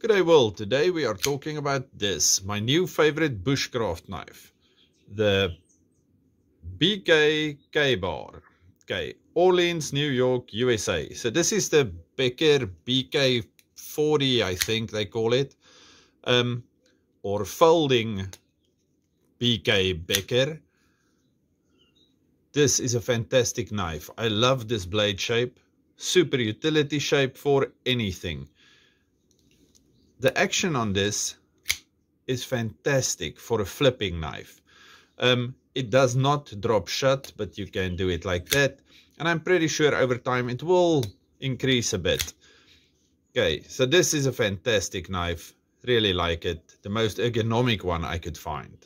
G'day world, today we are talking about this, my new favorite bushcraft knife, the BKK bar okay, Orleans, New York, USA. So this is the Becker BK 40, I think they call it, um, or folding BK Becker. This is a fantastic knife. I love this blade shape, super utility shape for anything the action on this is fantastic for a flipping knife. Um, it does not drop shut, but you can do it like that. And I'm pretty sure over time it will increase a bit. Okay, so this is a fantastic knife. Really like it. The most ergonomic one I could find.